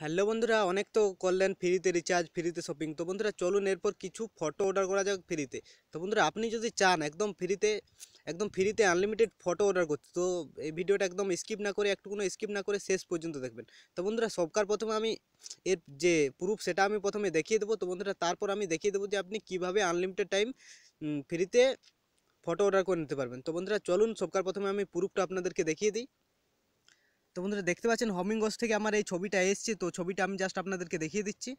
hello বন্ধুরা অনেক তো করলেন ফ্রিতে রিচার্জ ফ্রিতে শপিং তো বন্ধুরা চলুন এরপর কিছু ফটো অর্ডার করা যাক ফ্রিতে তো বন্ধুরা আপনি যদি চান একদম ফ্রিতে একদম ফ্রিতে আনলিমিটেড ফটো অর্ডার করতে তো এই ভিডিওটা একদম স্কিপ না করে একটু কোনো স্কিপ না করে শেষ পর্যন্ত দেখবেন তো বন্ধুরা সবকার প্রথমে আমি এর যে প্রুফ সেটা আমি প্রথমে দেখিয়ে দেবো তো বন্ধুরা তারপর আমি দেখিয়ে দেবো যে আপনি কিভাবে আনলিমিটেড টাইম ফ্রিতে ফটো অর্ডার করে নিতে পারবেন তো বন্ধুরা চলুন সবকার প্রথমে আমি প্রুফটা আপনাদেরকে দেখিয়ে দিই তো বন্ধুরা দেখতে পাচ্ছেন হমিংগস থেকে আমার এই ছবিটা এসছে তো ছবিটা আমি জাস্ট আপনাদেরকে দেখিয়ে দিচ্ছি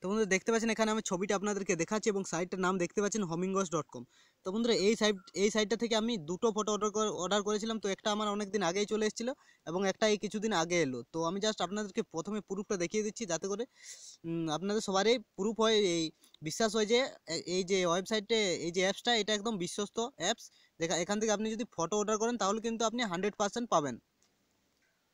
তো বন্ধুরা দেখতে পাচ্ছেন এখানে আমি ছবিটা আপনাদেরকে দেখাচ্ছি এবং সাইটটার নাম দেখতে পাচ্ছেন হমিংগস ডট কম তো বন্ধুরা এই সাইট এই সাইটটা থেকে আমি দুটো ফটো অর্ডার অর্ডার করেছিলাম তো একটা আমার অনেক দিন আগেই চলে এসেছিলো এবং একটা এই কিছুদিন আগে এলো তো আমি জাস্ট আপনাদেরকে প্রথমে প্রুফটা দেখিয়ে দিচ্ছি যাতে করে আপনাদের সবারই প্রুফ হয় এই বিশ্বাস হয় যে এই যে ওয়েবসাইটে এই যে অ্যাপসটা এটা একদম বিশ্বস্ত অ্যাপস দেখা এখান থেকে আপনি যদি ফটো অর্ডার করেন তাহলে কিন্তু আপনি হান্ড্রেড পাবেন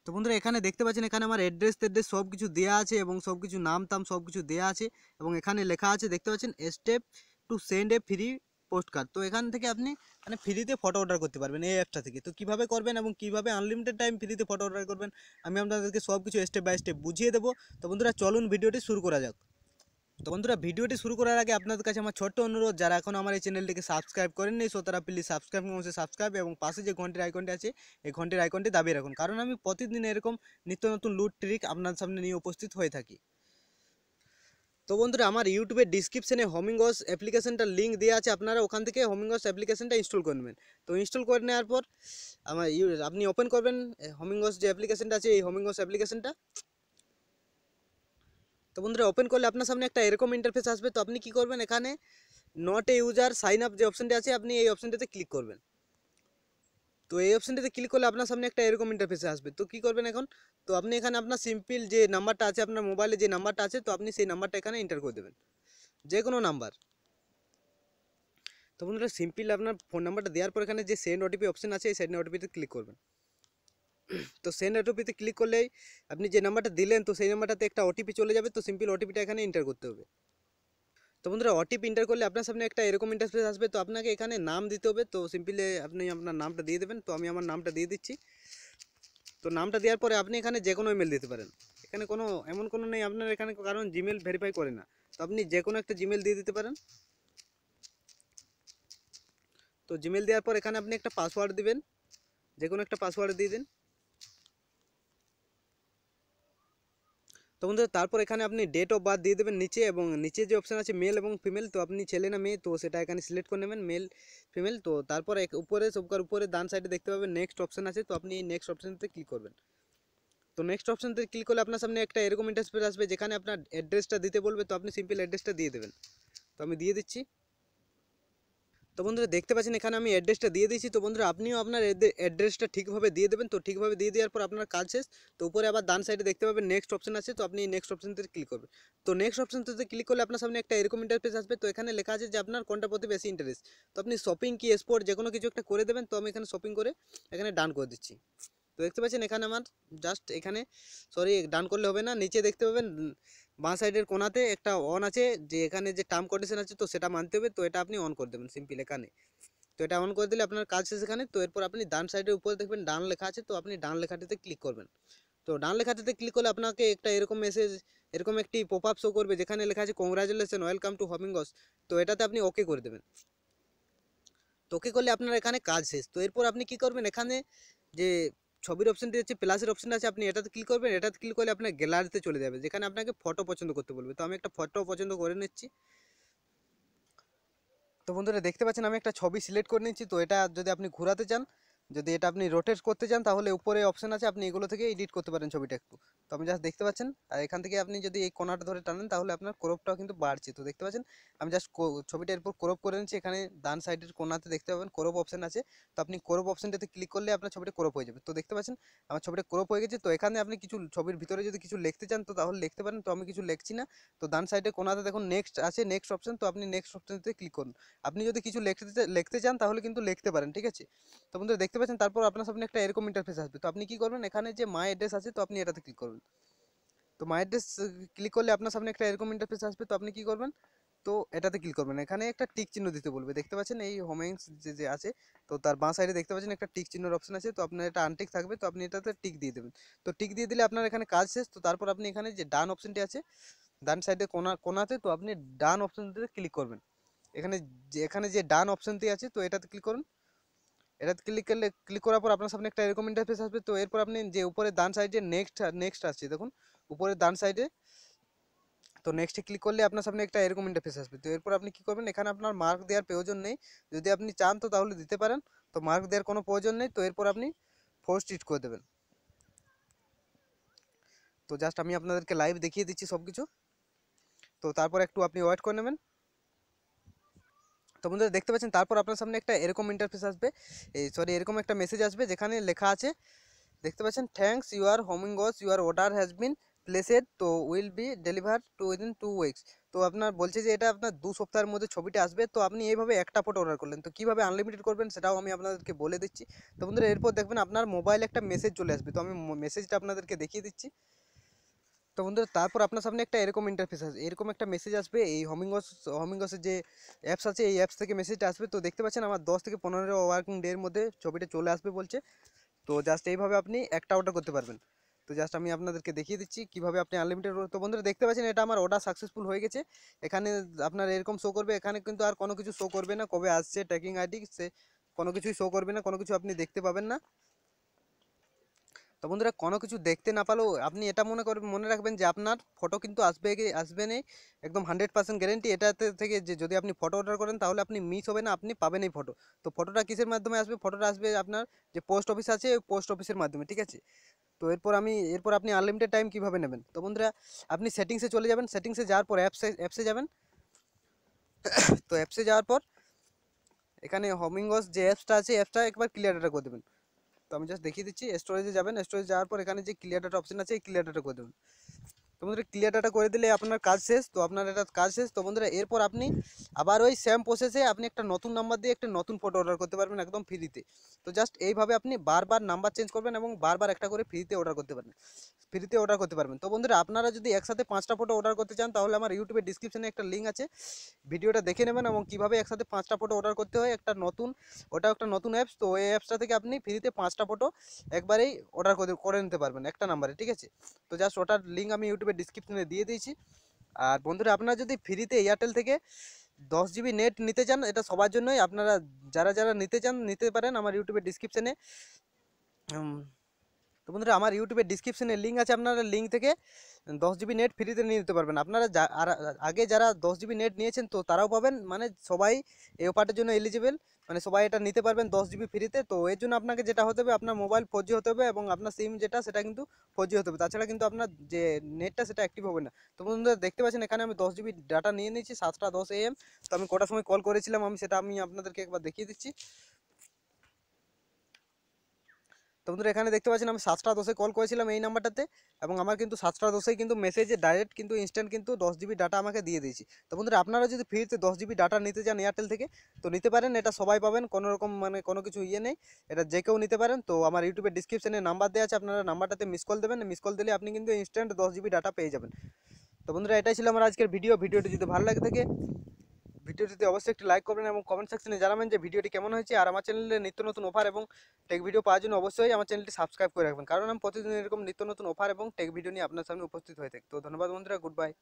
তো বন্ধুরা এখানে দেখতে পাচ্ছেন এখানে আমার অ্যাড্রেস টেড্রেস সব কিছু দেওয়া আছে এবং সব কিছু নাম তাম সব কিছু দেওয়া আছে এবং এখানে লেখা আছে দেখতে পাচ্ছেন step two send a free post card তো এখান থেকে আপনি মানে ফ্রিতে ফটো অর্ডার করতে পারবেন এই অ্যাপটা থেকে তো কীভাবে করবেন এবং কীভাবে আনলিমিটেড টাইম ফ্রিতে ফটো অর্ডার করবেন আমি আপনাদেরকে সব কিছু স্টেপ বাই স্টেপ বুঝিয়ে দেবো তো বন্ধুরা চলুন ভিডিওটি শুরু করা যাক তো বন্ধুরা ভিডিওটি শুরু করার আগে আপনাদের কাছে আমার ছোট্ট অনুরোধ যারা এখন আমার এই চ্যানেলটিকে সাবস্ক্রাইব করেননি সো তারা প্লিজ সাবস্ক্রাইব অবশ্যই সাবস্ক্রাইব এবং পাশে যে ঘন্টির আইকনটি আছে এই ঘন্টির আইকনটি দাবি রাখুন কারণ আমি প্রতিদিন এরকম নিত্য নতুন লুট ট্রিক আপনার সামনে নিয়ে উপস্থিত হয়ে থাকি তো বন্ধুরা আমার ইউটিউবের ডিসক্রিপশানে হোমিংগস অ্যাপ্লিকেশনটার লিঙ্ক দেওয়া আছে আপনারা ওখান থেকে হোমিংগস অ্যাপ্লিকেশনটা ইনস্টল করবেন তো ইনস্টল করে নেওয়ার পর আমার আপনি ওপেন করবেন হোমিংস যে অ্যাপ্লিকেশনটা আছে এই হোমিংগস অ্যাপ্লিকেশনটা তো বন্ধুরা ওপেন করলে আপনার সামনে একটা এরকম ইন্টারফেস আসবে তো আপনি কি করবেন এখানে not a user sign up যে অপশানটি আছে আপনি এই অপশানটিতে ক্লিক করবেন তো এই অপশানটিতে ক্লিক করলে আপনার সামনে একটা এরকম ইন্টারফেসে আসবে তো কি করবেন এখন তো আপনি এখানে আপনার সিম্পল যে নাম্বারটা আছে আপনার মোবাইলে যে নাম্বারটা আছে তো আপনি সেই নাম্বারটা এখানে এন্টার করে দেবেন যে কোনো নাম্বার তো বন্ধুরা সিম্পল আপনার ফোন নাম্বারটা দেওয়ার পর এখানে যে সেন্ড ওটিপি অপশান আছে এই সেন্ড ওটিপিতে ক্লিক করবেন তো সেন্ড ওটিপিতে ক্লিক করলেই আপনি যে নাম্বারটা দিলেন তো সেই নাম্বারটাতে একটা ওটিপি চলে যাবে তো সিম্পল ওটিপিটা এখানে এন্টার করতে হবে তো বন্ধুরা ওটিপি এন্টার করলে আপনার সামনে একটা এরকম ইন্টারফেস আসবে তো আপনাকে এখানে নাম দিতে হবে তো সিম্পলি আপনি আপনার নামটা দিয়ে দেবেন তো আমি আমার নামটা দিয়ে দিচ্ছি তো নামটা দেওয়ার পরে আপনি এখানে যে কোনো ইমেল দিতে পারেন এখানে কোনো এমন কোনো নেই আপনার এখানে কারণ জিমেল ভেরিফাই করে না তো আপনি যে কোনো একটা জিমেল দিয়ে দিতে পারেন তো জিমেল দেওয়ার পর এখানে আপনি একটা পাসওয়ার্ড দিবেন যে কোনো একটা পাসওয়ার্ড দিয়ে দিন তো বন্ধুরা তারপর এখানে আপনি ডেট অফ বার্থ দিয়ে দেবেন নিচে এবং নিচে যে অপশান আছে মেল এবং ফিমেল তো আপনি ছেলে না মেয়ে তো সেটা এখানে সিলেক্ট করে নেবেন মেল ফিমেল তো তারপর এক উপরে সবকার উপরে ডান সাইডে দেখতে পাবেন নেক্সট অপশান আছে তো আপনি এই নেক্সট অপশানতে ক্লিক করবেন তো নেক্সট অপশানতে ক্লিক করলে আপনার সামনে একটা এরকম ইন্টারফেস আসবে যেখানে আপনার অ্যাড্রেসটা দিতে বলবে তো আপনি সিম্পল অ্যাড্রেসটা দিয়ে দেবেন তো আমি দিয়ে দিচ্ছি তো বন্ধুরা দেখতে পাচ্ছেন এখানে আমি অ্যাড্রেসটা দিয়ে দিয়েছি তো বন্ধুরা আপনিও আপনার অ্যাড্রেসটা ঠিকভাবে দিয়ে দেবেন তো ঠিকভাবে দিয়ে দেওয়ার পর আপনার কাজ শেষ তো উপরে আবার ডান সাইডে দেখতে পাবেন নেক্সট অপশন আছে তো আপনি নেক্সট অপশনতে ক্লিক করবেন তো নেক্সট অপশনতে ক্লিক করলে আপনার সামনে একটা এরকম ইন্টারফেস আসবে তো এখানে লেখা আছে যে আপনার কোনটা প্রতি বেশি ইন্টারেস্ট তো আপনি শপিং কি স্পোর্ট যে কোনো কিছু একটা করে দেবেন তো আমি এখানে শপিং করে এখানে ডান করে দিচ্ছি তো দেখতে পাচ্ছেন এখানে আমার জাস্ট এখানে সরি ডান করলে হবে না নিচে দেখতে পাবেন বাঁ সাইডের কোনাতে একটা অন আছে যে এখানে যে টার্ম কন্ডিশন আছে তো সেটা মানতে হবে তো এটা আপনি অন করে দেবেন সিম্পল এখানে তো এটা অন করে দিলে আপনার কাজ শেষ এখানে তো এরপর আপনি ডান সাইডের উপরে দেখবেন ডান লেখা আছে তো আপনি ডান লেখাটিতে ক্লিক করবেন তো ডান লেখাটিতে ক্লিক করলে আপনাকে একটা এরকম মেসেজ এরকম একটি পপ আপ শো করবে যেখানে লেখা আছে কংগ্রাচুলেশন ওয়েলকাম টু হমিংগস তো এটাতে আপনি ওকে করে দেবেন তো ওকে করলে আপনার এখানে কাজ শেষ তো এরপর আপনি কি করবেন এখানে যে ছবির অপশানটি হচ্ছে প্লাসের অপশন আছে আপনি এটাতে ক্লিক করবেন এটাতে ক্লিক করলে আপনার গ্যালারিতে চলে যাবে যেখানে আপনাকে ফটো পছন্দ করতে বলবে তো আমি একটা ফটো পছন্দ করে নিচ্ছি তো বন্ধুরা দেখতে পাচ্ছেন আমি একটা ছবি সিলেক্ট করে নিচ্ছি তো এটা যদি আপনি ঘোরাতে চান যদি এটা আপনি রোটেট করতে চান তাহলে উপরে অপশান আছে আপনি এগুলো থেকে এডিট করতে পারেন ছবিটা একটু তো আপনি জাস্ট দেখতে পাচ্ছেন আর এখান থেকে আপনি যদি এই কোনাটা ধরে টানেন তাহলে আপনার ক্রোপটাও কিন্তু বাড়ছে তো দেখতে পাচ্ছেন আমি জাস্ট ছবিটা এরপর ক্রোপ করে নিচ্ছি এখানে ডান সাইডের কোনাতে দেখতে পাবেন ক্রোপ অপশান আছে তো আপনি ক্রোপ অপশানটাতে ক্লিক করলে আপনার ছবিটা ক্রোপ হয়ে যাবে তো দেখতে পাচ্ছেন আমার ছবিটা ক্রোপ হয়ে গেছে তো এখানে আপনি কিছু ছবির ভিতরে যদি কিছু লিখতে চান তো তাহলে লিখতে পারেন তো আমি কিছু লিখছি না তো ডান সাইডের কোনাতে দেখুন নেক্সট আছে নেক্সট অপশান তো আপনি নেক্সট অপশানতে ক্লিক করুন আপনি যদি কিছু লিখতে লিখতে চান তাহলে কিন্তু লিখতে পারেন ঠিক আছে তো বন্ধু দেখতে দেখতে পাচ্ছেন তারপর আপনার সামনে একটা এরকম ইন্টারফেস আসবে তো আপনি কি করবেন এখানে যে মাই অ্যাড্রেস আছে তো আপনি এটাতে ক্লিক করবেন তো মাই অ্যাড্রেস ক্লিক করলে আপনার সামনে একটা এরকম ইন্টারফেস আসবে তো আপনি কি করবেন তো এটাতে ক্লিক করবেন এখানে একটা টিক চিহ্ন দিতে বলবে দেখতে পাচ্ছেন এই হোমেন্স যে যে আছে তো তার বাঁ সাইডে দেখতে পাচ্ছেন একটা টিক চিহ্নর অপশন আছে তো আপনার এটা আনটিক থাকবে তো আপনি এটাতে টিক দিয়ে দেবেন তো টিক দিয়ে দিলে আপনার এখানে কাজ শেষ তো তারপর আপনি এখানে যে ডান অপশনটি আছে ডান সাইডে কোনা কোনাতে তো আপনি ডান অপশনটিতে ক্লিক করবেন এখানে এখানে যে ডান অপশনটি আছে তো এটাতে ক্লিক করুন এটা ক্লিক করলে ক্লিক করার পর আপনার সামনে একটা এরকম ইন্টারফেস আসবে তো এরপর আপনি যে উপরে ডান সাইডে নেক্সট নেক্সট আসছে দেখুন উপরে ডান সাইডে তো নেক্সটে ক্লিক করলে আপনার সামনে একটা এরকম ইন্টারফেস আসবে তো এরপর আপনি কি করবেন এখানে আপনার মার্ক দেওয়ার প্রয়োজন নেই যদি আপনি চান তো তাহলে দিতে পারেন তো মার্ক দেওয়ার কোনো প্রয়োজন নেই তো এরপর আপনি ফোর্স স্টিট করে দেবেন তো জাস্ট আমি আপনাদেরকে লাইভ দেখিয়ে দিচ্ছি সব কিছু তো তারপর একটু আপনি ওয়েট করে নেবেন তো বন্ধুরা দেখতে পাচ্ছেন তারপর আপনার সামনে একটা এরকম ইন্টারফেস আসবে এই সরি এরকম একটা মেসেজ আসবে যেখানে লেখা আছে দেখতে পাচ্ছেন থ্যাংকস ইউর হোমিংস your order has been placed তো will be deliver to within two weeks তো আপনার বলছে যে এটা আপনার দু সপ্তাহের মধ্যে ছবিটা আসবে তো আপনি এইভাবে একটা ফটো অর্ডার করলেন তো কীভাবে আনলিমিটেড করবেন সেটাও আমি আপনাদেরকে বলে দিচ্ছি তো বন্ধুরা এরপর দেখবেন আপনার মোবাইলে একটা মেসেজ চলে আসবে তো আমি মেসেজটা আপনাদেরকে দেখিয়ে দিচ্ছি তো বন্ধুরা তারপর আপনার সামনে একটা এরকম ইন্টারফেস আসবে এরকম একটা মেসেজ আসবে এই হমিংস হমিংসের যে অ্যাপস আছে এই অ্যাপস থেকে মেসেজটা আসবে তো দেখতে পাচ্ছেন আমার দশ থেকে পনেরো ওয়ার্কিং ডের মধ্যে ছবিটা চলে আসবে বলছে তো জাস্ট এইভাবে আপনি একটা অর্ডার করতে পারবেন তো জাস্ট আমি আপনাদেরকে দেখিয়ে দিচ্ছি কীভাবে আপনি আনলিমিটেড তো বন্ধুরা দেখতে পাচ্ছেন এটা আমার অর্ডার সাকসেসফুল হয়ে গেছে এখানে আপনার এরকম শো করবে এখানে কিন্তু আর কোনো কিছু শো করবে না কবে আসছে ট্র্যাকিং আইডি সে কোনো কিছুই শো করবে না কোনো কিছু আপনি দেখতে পাবেন না তো বন্ধুরা কোনো কিছু দেখতে না পারলেও আপনি এটা মনে করেন মনে রাখবেন যে আপনার ফটো কিন্তু আসবে আসবে নেই একদম হান্ড্রেড পার্সেন্ট গ্যারেন্টি এটাতে থেকে যে যদি আপনি ফটো অর্ডার করেন তাহলে আপনি মিস হবে না আপনি পাবেন এই ফটো তো ফটোটা কিসের মাধ্যমে আসবে ফটোটা আসবে আপনার যে পোস্ট অফিস আছে ওই পোস্ট অফিসের মাধ্যমে ঠিক আছে তো এরপর আমি এরপর আপনি আনলিমিটেড টাইম কীভাবে নেবেন তো বন্ধুরা আপনি সেটিংসে চলে যাবেন সেটিংসে যাওয়ার পর অ্যাপসে অ্যাপসে যাবেন তো অ্যাপসে যাওয়ার পর এখানে হমিংস যে অ্যাপসটা আছে অ্যাপসটা একবার ক্লিয়ার করে দেবেন তো আমি জাস্ট দেখিয়ে দিচ্ছি স্টোরেজে যাবেন স্টোরেজ যাওয়ার পর এখানে যে ক্লিয়ার ডাটা অপশন আছে এই ক্লিয়ার ডাটা করে দেবেন তো বন্ধুরা ক্লিয়ার ডাটা করে দিলে আপনার কাজ শেষ তো আপনার এটা কাজ শেষ তো বন্ধুরা এরপর আপনি আবার ওই সেম প্রসেসে আপনি একটা নতুন নাম্বার দিয়ে একটা নতুন ফটো অর্ডার করতে পারবেন একদম ফ্রিতে তো জাস্ট এইভাবে আপনি বারবার নাম্বার চেঞ্জ করবেন এবং বারবার একটা করে ফ্রিতে অর্ডার করতে পারবেন ফ্রিতে অর্ডার করতে পারবেন তো বন্ধুরা আপনারা যদি একসাথে পাঁচটা ফটো অর্ডার করতে চান তাহলে আমার ইউটিউবের ডিসক্রিপশানে একটা লিঙ্ক আছে ভিডিওটা দেখে নেবেন এবং কীভাবে একসাথে পাঁচটা ফটো অর্ডার করতে হয় একটা নতুন ওটা একটা নতুন অ্যাপস তো ওই অ্যাপসটা থেকে আপনি ফ্রিতে পাঁচটা ফটো একবারেই অর্ডার করে নিতে পারবেন একটা নাম্বারে ঠিক আছে তো জাস্ট ওটার লিঙ্ক আমি ইউটিউবে ইউটিউবের ডিসক্রিপশনে দিয়ে দিয়েছি আর বন্ধুরা আপনারা যদি ফ্রিতে এয়ারটেল থেকে দশ জিবি নেট নিতে চান এটা সবার জন্যই আপনারা যারা যারা নিতে চান নিতে পারেন আমার ইউটিউবের ডিসক্রিপশানে তো বন্ধুরা আমার ইউটিউবের ডিসক্রিপশানে লিঙ্ক আছে আপনারা লিঙ্ক থেকে দশ জিবি নেট ফ্রিতে নিয়ে নিতে পারবেন আপনারা আগে যারা দশ জিবি নেট নিয়েছেন তো তারাও পাবেন মানে সবাই এই অফারটার জন্য এলিজিবেল মানে সবাই এটা নিতে পারবেন দশ জিবি ফ্রিতে তো এর জন্য আপনাকে যেটা হতে হবে আপনার মোবাইল ফোর হতে হবে এবং আপনার সিম যেটা সেটা কিন্তু ফোর হতে হবে তাছাড়া কিন্তু আপনার যে নেটটা সেটা অ্যাক্টিভ হবে না তো বন্ধুরা দেখতে পাচ্ছেন এখানে আমি দশ জিবি ডাটা নিয়ে নিয়েছি সাতটা দশ এএম তো আমি কটার সময় কল করেছিলাম আমি সেটা আমি আপনাদেরকে একবার দেখিয়ে দিচ্ছি তো বন্ধুরা এখানে দেখতে পাচ্ছেন আমি সাতটা দশে কল করেছিলাম এই নাম্বারটাতে এবং আমার কিন্তু সাতটা দশেই কিন্তু মেসেজে ডাইরেক্ট কিন্তু ইনস্ট্যান্ট কিন্তু দশ জিবি ডাটা আমাকে দিয়ে দিয়েছি তো বন্ধুরা আপনারা যদি ফ্রিতে দশ জিবি ডাটা নিতে চান এয়ারটেল থেকে তো নিতে পারেন এটা সবাই পাবেন কোনো রকম মানে কোনো কিছু ইয়ে নেই এটা যে কেউ নিতে পারেন তো আমার ইউটিউবের ডিসক্রিপশানে নাম্বার দেওয়া আছে আপনারা নাম্বারটাতে মিস কল দেবেন মিস কল দিলে আপনি কিন্তু ইনস্ট্যান্ট দশ জিবি ডাটা পেয়ে যাবেন তো বন্ধুরা এটাই ছিল আমার আজকের ভিডিও ভিডিওটি যদি ভালো লাগে থাকে ভিডিওটিতে অবশ্যই একটি লাইক করবেন এবং কমেন্ট সেকশনে জানাবেন যে ভিডিওটি কেমন হয়েছে আর আমার চ্যানেলে নিত্য নতুন অফার এবং টেক ভিডিও পাওয়ার জন্য অবশ্যই আমার চ্যানেলটি সাবস্ক্রাইব করে রাখবেন কারণ আমি প্রতিদিন এরকম নিত্য নতুন অফার এবং টেক ভিডিও নিয়ে আপনার সামনে উপস্থিত হয়ে থাকি তো ধন্যবাদ বন্ধুরা গুড বাই